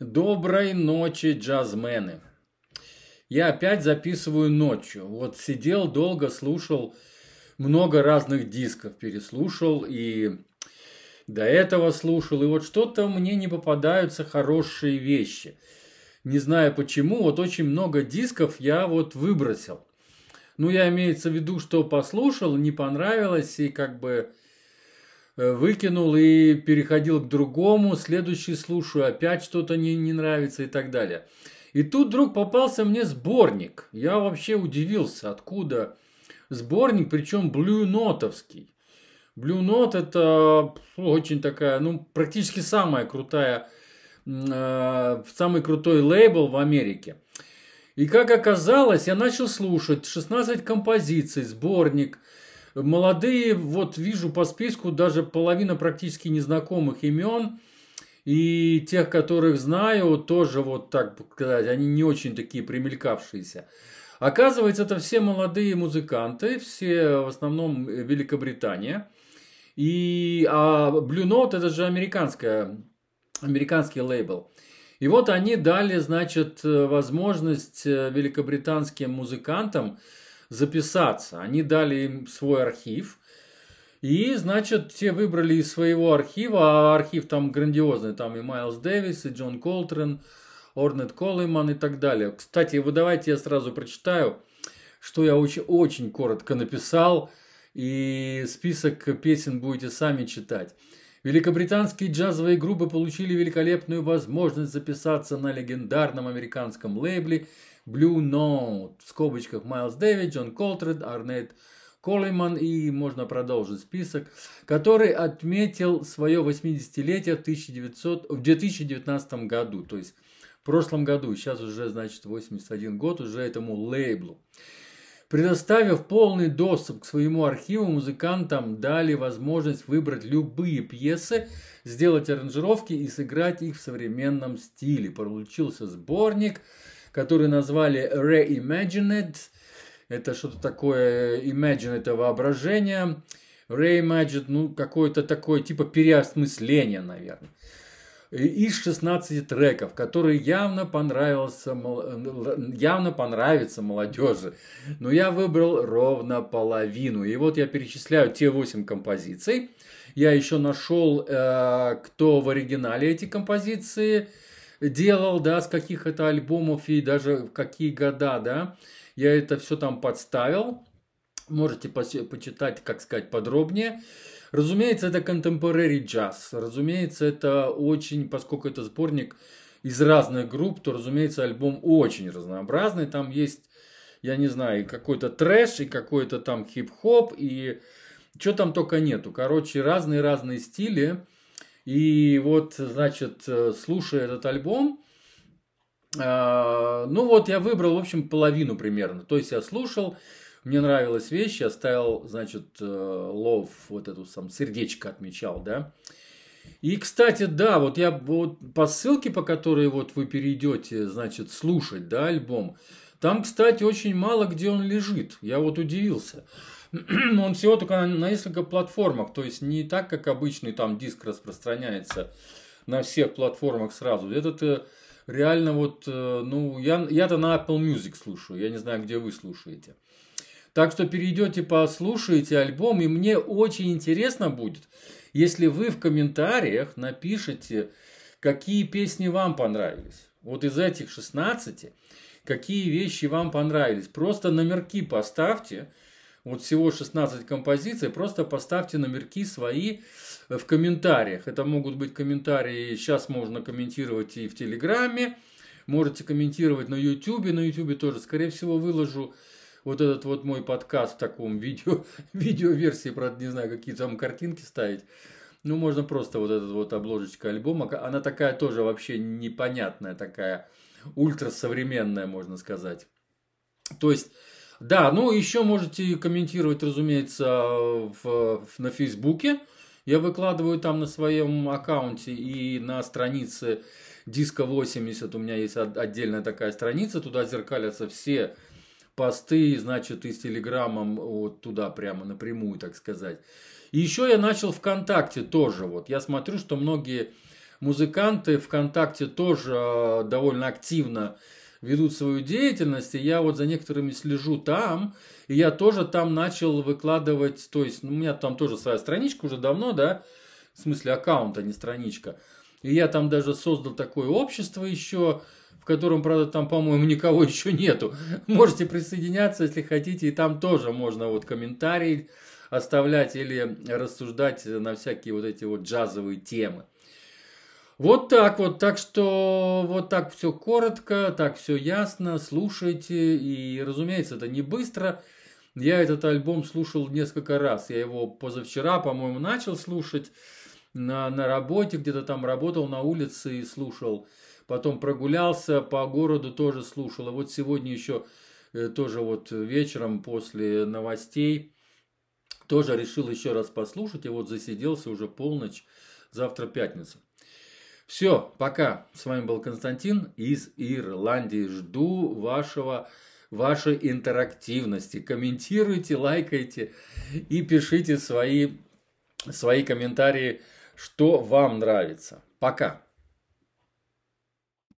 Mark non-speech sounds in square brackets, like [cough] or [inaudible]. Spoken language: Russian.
Доброй ночи, джазмены. Я опять записываю ночью. Вот сидел долго, слушал много разных дисков, переслушал и до этого слушал. И вот что-то мне не попадаются хорошие вещи. Не знаю почему, вот очень много дисков я вот выбросил. Ну, я имеется в виду, что послушал, не понравилось и как бы Э, выкинул и переходил к другому, следующий слушаю, опять что-то не, не нравится и так далее. И тут вдруг попался мне сборник. Я вообще удивился, откуда сборник, причем блюнотовский. Блюнот это очень такая, ну, практически самая крутая, э, самый крутой лейбл в Америке. И как оказалось, я начал слушать 16 композиций, сборник – Молодые, вот вижу по списку даже половина практически незнакомых имен. И тех, которых знаю, тоже вот так сказать, они не очень такие примелькавшиеся. Оказывается, это все молодые музыканты, все в основном э, Великобритания. И а Blue Note это же американская, американский лейбл. И вот они дали, значит, э, возможность э, великобританским музыкантам записаться. Они дали им свой архив. И, значит, те выбрали из своего архива, а архив там грандиозный, там и Майлз Дэвис, и Джон Колтрен, Орнет Коллиман и так далее. Кстати, вы давайте я сразу прочитаю, что я очень, очень коротко написал, и список песен будете сами читать. Великобританские джазовые группы получили великолепную возможность записаться на легендарном американском лейбле Blue Note в скобочках Майлз Дэвид, Джон Колтред, Арнет Коллиман и можно продолжить список, который отметил свое 80-летие в, 1900, в 2019 году, то есть в прошлом году, сейчас уже, значит, 81 год уже этому лейблу. Предоставив полный доступ к своему архиву, музыкантам дали возможность выбрать любые пьесы, сделать аранжировки и сыграть их в современном стиле. Получился сборник, который назвали Reimagined. Это что-то такое, Imagine – это воображение. Reimagined, ну, какое-то такое, типа переосмысление, наверное. Э, из 16 треков, которые явно, понравился, э, явно понравится молодежи. Но я выбрал ровно половину. И вот я перечисляю те 8 композиций. Я еще нашел, э, кто в оригинале эти композиции делал, да, с каких это альбомов и даже в какие года, да. Я это все там подставил. Можете почитать, как сказать, подробнее. Разумеется, это contemporary джаз. Разумеется, это очень, поскольку это сборник из разных групп, то, разумеется, альбом очень разнообразный. Там есть, я не знаю, какой-то трэш, и какой-то там хип-хоп, и что там только нету. Короче, разные-разные стили. И вот, значит, слушая этот альбом, а, ну вот я выбрал, в общем, половину примерно. То есть я слушал, мне нравилась вещь, я ставил, значит, э, лов, вот эту сам сердечко отмечал, да. И, кстати, да, вот я вот по ссылке, по которой вот вы перейдете, значит, слушать, да, альбом, там, кстати, очень мало где он лежит. Я вот удивился. [clears throat] он всего только на, на несколько платформах, то есть не так, как обычный там диск распространяется на всех платформах сразу. Этот э, реально вот, э, ну, я, я-то на Apple Music слушаю, я не знаю, где вы слушаете. Так что перейдете, послушайте альбом, и мне очень интересно будет, если вы в комментариях напишите, какие песни вам понравились. Вот из этих 16, какие вещи вам понравились. Просто номерки поставьте, вот всего 16 композиций, просто поставьте номерки свои э, в комментариях. Это могут быть комментарии, сейчас можно комментировать и в Телеграме, можете комментировать на Ютубе, на Ютубе тоже, скорее всего, выложу вот этот вот мой подкаст в таком видео, [laughs] видеоверсии, правда, не знаю, какие там картинки ставить. Ну, можно просто вот этот вот обложечка альбома. Она такая тоже вообще непонятная, такая ультрасовременная, можно сказать. То есть, да, ну, еще можете комментировать, разумеется, в, в, на Фейсбуке. Я выкладываю там на своем аккаунте и на странице диска 80 у меня есть отдельная такая страница, туда зеркалятся все посты, значит, и с телеграммом вот туда прямо напрямую, так сказать. И еще я начал ВКонтакте тоже. Вот я смотрю, что многие музыканты ВКонтакте тоже а, довольно активно ведут свою деятельность, и я вот за некоторыми слежу там, и я тоже там начал выкладывать, то есть ну, у меня там тоже своя страничка уже давно, да, в смысле аккаунт, а не страничка. И я там даже создал такое общество еще, котором, правда, там, по-моему, никого [laughs] еще нету. Можете присоединяться, если хотите, и там тоже можно вот комментарии оставлять или рассуждать на всякие вот эти вот джазовые темы. Вот так вот, так что вот так все коротко, так все ясно, слушайте, и, разумеется, это не быстро. Я этот альбом слушал несколько раз, я его позавчера, по-моему, начал слушать, на, на работе, где-то там работал на улице и слушал. Потом прогулялся по городу, тоже слушал. И вот сегодня еще э, тоже вот вечером после новостей тоже решил еще раз послушать. И вот засиделся уже полночь, завтра пятница. Все, пока. С вами был Константин из Ирландии. Жду вашего вашей интерактивности. Комментируйте, лайкайте и пишите свои, свои комментарии что вам нравится. Пока!